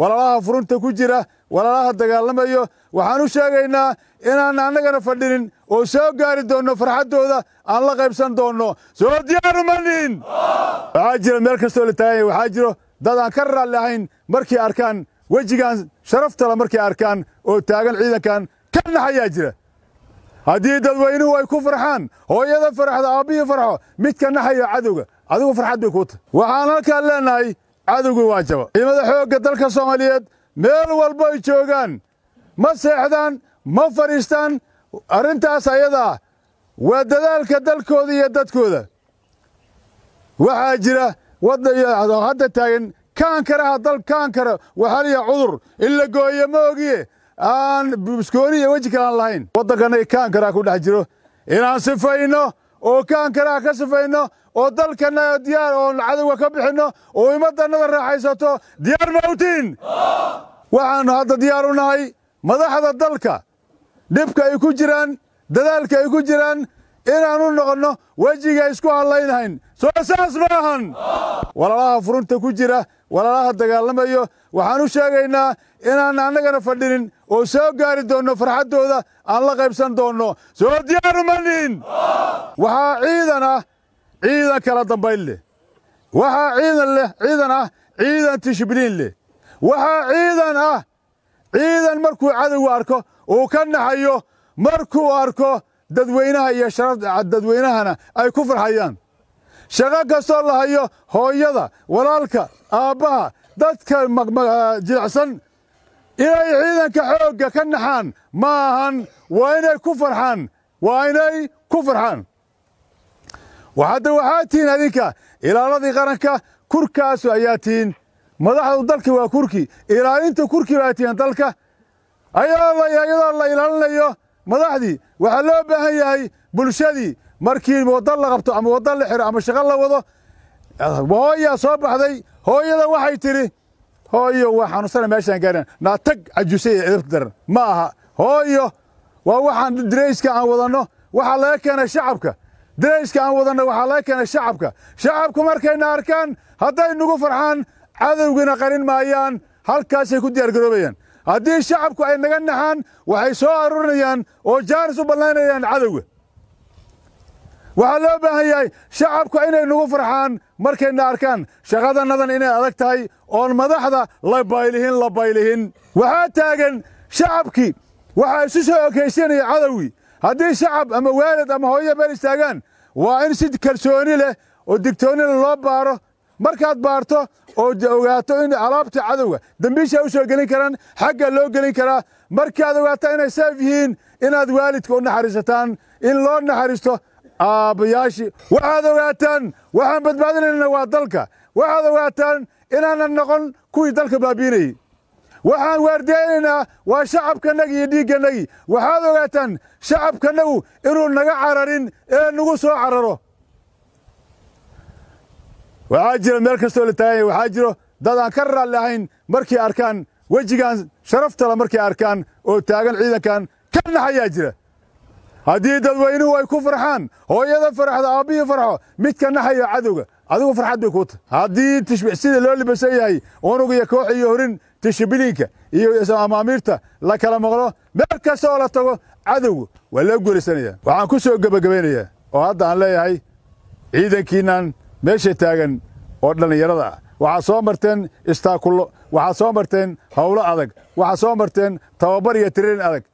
walaalaha furunta ku jira walaalaha dagaalamayo waxaan u sheegaynaa inaan annagana fadhinin oo soo gaari doonno farxaddooda aan la qaybsan doonno soo diyaarumanin waxaa jira meel kastoo la taaganya waxaa jiro dad aan ka raalli ahayn markii arkaan wejigaan sharaftala markii arkaan oo taagan ciidankan ka naxayaa jira haddii dadweynuhu ay ku farxaan hooyada farxda aabbihii farxo mid ka naxayo cadowga adigu farxad bay kuu tahy waxaan halkaa leenahay cadowgu waa jabo ciidamada xoogga dalka soomaaliyeed meel walbo ay joogaan ma seexdaan ma fadhiistaan arrintaas ayadaa waa dadaalka dalkooda iyo dadkooda waxaa jira hadda taagan kaankaraha dal kaankara waxaa waxaliya cudur in la gooyo ma ogiye aan buskooni iyo weji kalaan lahayn waddankanay kaankaraa ku dhex jiro inaan sifayno oo kaankaraha ka sifayno oo dalkana diyaar oon cadowga ka bixinno oo ummadannada raaxaysato diyaar mawtiin waxaan hadda diyaar u nahay madaxda dalka dhibka ay ku jiraan dadaalka ay ku jiraan inaannu noqonno wejiga isku hadlaynhayn soo saas maahan walaalaha furunta ku jira walaalaha dagaalamayo waxaan u sheegaynaa inaan annagana fadhinin oo soo gaari doonno farxaddooda aan la qaybsan doonno soo diyaaru waxaa ciidan ah ciidan kala dambayn leh waxaa ciidan leh ciidan ah ciidan tishbliin leh waxaa ciidan ah ciidan markuu cadowgu arko uu ka naxayo markuu arko dadweynaha iyo sharaf dadweynahana ay ku farxayaan shaqo kastoo la hayo hooyada walaalka aabbaha dadka ah, jilicsan inay ciidanka xoogga ka naxaan ma ahan waa inay ku farxaan waa inay ku farxaan hadda waxaa tihiin adinka ilaaladii qaranka kurkaasu ayaa tihiin madaxdu dalka waa kurki ilaalinta kurki baa tihiin dalka ayadoo la ilaalinayo madaxdii waxaa loo baahan yahay bulshadii markii waddo la qabto ama waddo la xiro ama shaqo la wado hooyaa soo baxday hooyada waxay tidhi hooyo waa xanuunsana meeshaan gaaran naa tag cajuusay ee cidabta daran ma aha hooyo waa waxaan dirayska aan wadanno waxaa laga keenay shacabka deeshka aan wadanna waxaa laga keenay shacabka shacabku markayna arkaan hadday nagu farxaan cadowgina qarin maayaan halkaasay ku diyaargaroobayaan haddii shacabku ay naga naxaan waxay soo arurinayaan oo jaanis u ballaynayaan cadowga waxaa loo baahan yahay shacabka inay nagu farxaan markayna arkaan shaqadannadan inay adag tahay oon madaxda la baylihin la baylihin waxaa taagan shacabkii waxaa isu soo ekaysiinaya cadowgii haddii shacab ama waalid ama hooyo meel istaagaan waa in si kalsooni leh oo digtooni leh loo baaro markaad baarto oo ogaato in alaabta cadowga dembiisha u soo gelin karaan xagga loo gelin karaa markaad ogaato inay seef yihiin inaad waalidka u naxariisataan in loo naxariisto aabbayaashii waxaad ogaataan waxaan badbaadinaynaa waa dalka waxaad ogaataan inaanan noqon kuwii dalka baabiinayey waxaan waardeynaynaa waa shacabkanagi iyo dhiigganagi waxaad ogaataan shacabkanagu inuu naga cararin ee nagu soo cararo waxaa jira meel kastoo la taaganya waxaa jiro dad aan ka raalli ahayn markay arkaan wejigan sharaftala markay arkaan oo taagan ciidankan ka naxayaa jira haddii dadweynuhu ay ku farxaan hooyada farxdo aabbihii farxo mid ka naxayo cadowga adigu farxad bay kuu tahay haddii tishbic loo libasan yahay unug iyo koox iyo horin tishibiliinka iyo amaamiirta la kala maqlo meel kasta oo la tago cadowga waa loo guulaysanaya waxaan ku soo gebagabaynayaa oo hadda aan leeyahay ciidankiinaan meesha taagan oo dhallinyarada ah waxaad soo marteen istaakullo waxaad soo marteen howlo adag waxaad soo marteen tababar iyo tiririn adag